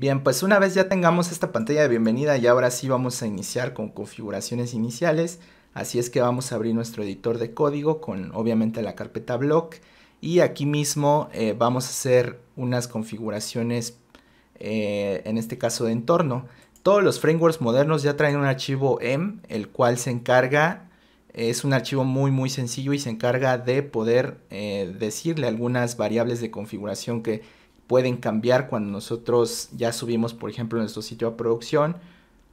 Bien, pues una vez ya tengamos esta pantalla de bienvenida, y ahora sí vamos a iniciar con configuraciones iniciales. Así es que vamos a abrir nuestro editor de código con obviamente la carpeta block. Y aquí mismo eh, vamos a hacer unas configuraciones, eh, en este caso de entorno. Todos los frameworks modernos ya traen un archivo M, el cual se encarga, es un archivo muy muy sencillo y se encarga de poder eh, decirle algunas variables de configuración que pueden cambiar cuando nosotros ya subimos, por ejemplo, nuestro sitio a producción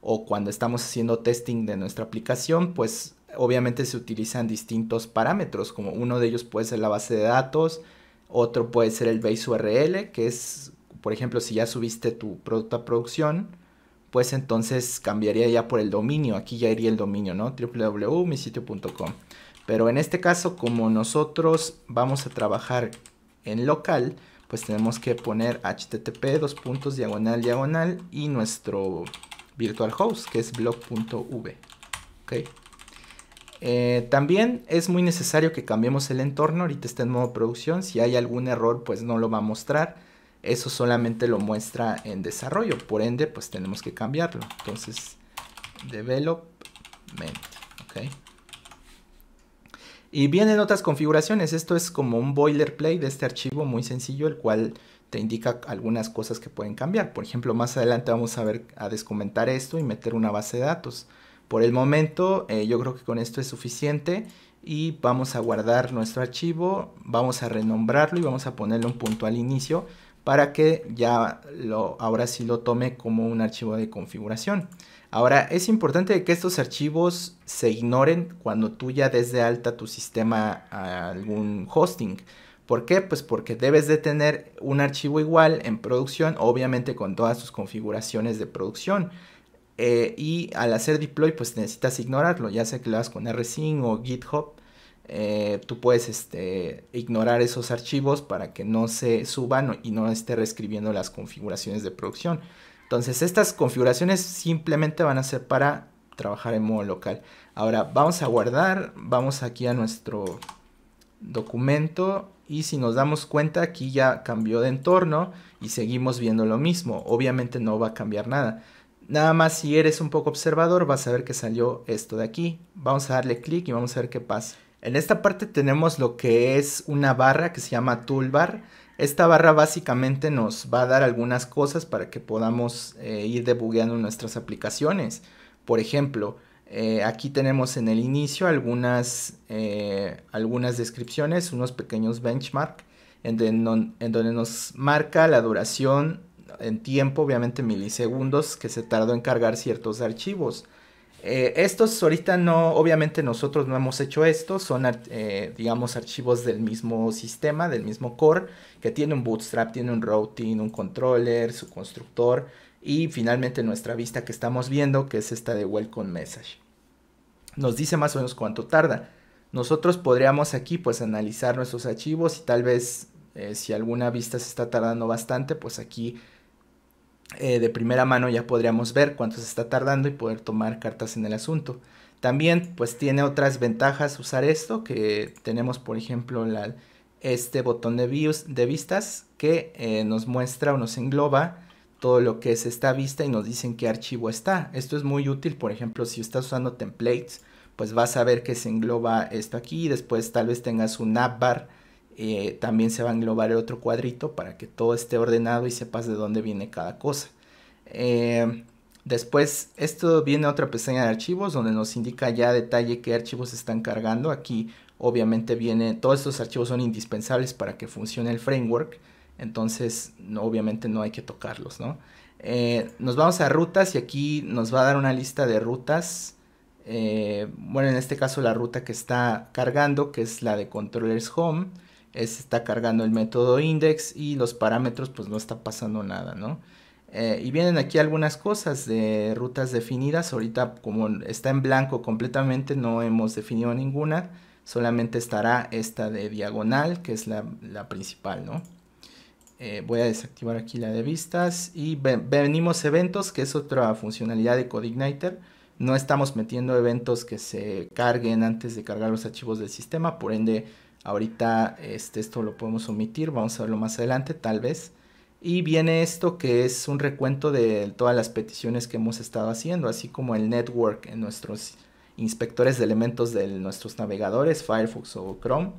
o cuando estamos haciendo testing de nuestra aplicación, pues obviamente se utilizan distintos parámetros, como uno de ellos puede ser la base de datos, otro puede ser el base URL, que es, por ejemplo, si ya subiste tu producto a producción, pues entonces cambiaría ya por el dominio, aquí ya iría el dominio, ¿no? www.misitio.com. Pero en este caso, como nosotros vamos a trabajar en local, pues tenemos que poner http dos puntos diagonal diagonal y nuestro virtual host que es blog.v. Eh, también es muy necesario que cambiemos el entorno, ahorita está en modo producción, si hay algún error pues no lo va a mostrar, eso solamente lo muestra en desarrollo, por ende pues tenemos que cambiarlo, entonces development, ok. Y vienen otras configuraciones. Esto es como un boilerplate de este archivo muy sencillo, el cual te indica algunas cosas que pueden cambiar. Por ejemplo, más adelante vamos a ver a descomentar esto y meter una base de datos. Por el momento, eh, yo creo que con esto es suficiente y vamos a guardar nuestro archivo, vamos a renombrarlo y vamos a ponerle un punto al inicio para que ya lo, ahora sí lo tome como un archivo de configuración. Ahora, es importante que estos archivos se ignoren cuando tú ya des de alta tu sistema a algún hosting. ¿Por qué? Pues porque debes de tener un archivo igual en producción, obviamente con todas sus configuraciones de producción. Eh, y al hacer deploy, pues necesitas ignorarlo, ya sea que lo hagas con rsync o GitHub. Eh, tú puedes este, ignorar esos archivos para que no se suban y no esté reescribiendo las configuraciones de producción. Entonces estas configuraciones simplemente van a ser para trabajar en modo local. Ahora vamos a guardar, vamos aquí a nuestro documento y si nos damos cuenta aquí ya cambió de entorno y seguimos viendo lo mismo. Obviamente no va a cambiar nada. Nada más si eres un poco observador vas a ver que salió esto de aquí. Vamos a darle clic y vamos a ver qué pasa. En esta parte tenemos lo que es una barra que se llama toolbar. Esta barra básicamente nos va a dar algunas cosas para que podamos eh, ir debugueando nuestras aplicaciones. Por ejemplo, eh, aquí tenemos en el inicio algunas, eh, algunas descripciones, unos pequeños benchmarks en donde nos marca la duración en tiempo, obviamente milisegundos, que se tardó en cargar ciertos archivos. Eh, estos ahorita no, obviamente nosotros no hemos hecho esto, son eh, digamos archivos del mismo sistema, del mismo core, que tiene un bootstrap, tiene un routing, un controller, su constructor y finalmente nuestra vista que estamos viendo, que es esta de welcome message. Nos dice más o menos cuánto tarda. Nosotros podríamos aquí pues analizar nuestros archivos y tal vez eh, si alguna vista se está tardando bastante, pues aquí eh, de primera mano ya podríamos ver cuánto se está tardando y poder tomar cartas en el asunto. También pues tiene otras ventajas usar esto, que tenemos por ejemplo este botón de, de vistas que eh, nos muestra o nos engloba todo lo que es esta vista y nos dicen qué archivo está. Esto es muy útil, por ejemplo, si estás usando templates, pues vas a ver que se engloba esto aquí, después tal vez tengas un app bar eh, también se va a englobar el otro cuadrito para que todo esté ordenado y sepas de dónde viene cada cosa. Eh, después, esto viene a otra pestaña de archivos donde nos indica ya detalle qué archivos están cargando. Aquí obviamente viene, todos estos archivos son indispensables para que funcione el framework. Entonces, obviamente no hay que tocarlos, ¿no? Eh, nos vamos a rutas y aquí nos va a dar una lista de rutas. bueno, en este caso la ruta que está cargando, que es la de controllers home está cargando el método index y los parámetros pues no está pasando nada, ¿no? Eh, y vienen aquí algunas cosas de rutas definidas, ahorita como está en blanco completamente no hemos definido ninguna, solamente estará esta de diagonal que es la, principal, ¿no? Eh, voy a desactivar aquí la de vistas y venimos eventos que es otra funcionalidad de CodeIgniter, no estamos metiendo eventos que se carguen antes de cargar los archivos del sistema, por ende Ahorita este, esto lo podemos omitir, vamos a verlo más adelante tal vez. Y viene esto que es un recuento de todas las peticiones que hemos estado haciendo, así como el network en nuestros inspectores de elementos de nuestros navegadores, Firefox o Chrome,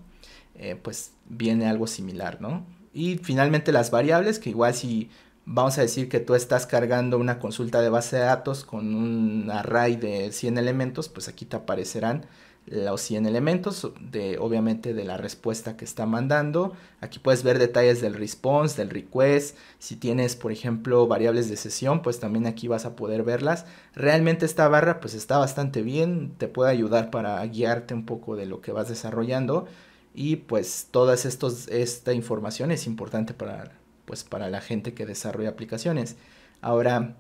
eh, pues viene algo similar, ¿no? Y finalmente las variables, que igual si vamos a decir que tú estás cargando una consulta de base de datos con un array de 100 elementos, pues aquí te aparecerán los 100 elementos de obviamente de la respuesta que está mandando. Aquí puedes ver detalles del response, del request. Si tienes, por ejemplo, variables de sesión, pues también aquí vas a poder verlas. Realmente esta barra pues está bastante bien, te puede ayudar para guiarte un poco de lo que vas desarrollando y pues toda esta información es importante para pues para la gente que desarrolla aplicaciones. Ahora,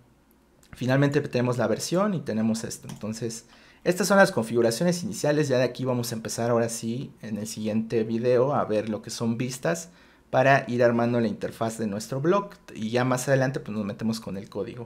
finalmente tenemos la versión y tenemos esto. Entonces, estas son las configuraciones iniciales. Ya de aquí vamos a empezar ahora sí en el siguiente video a ver lo que son vistas para ir armando la interfaz de nuestro blog y ya más adelante pues nos metemos con el código.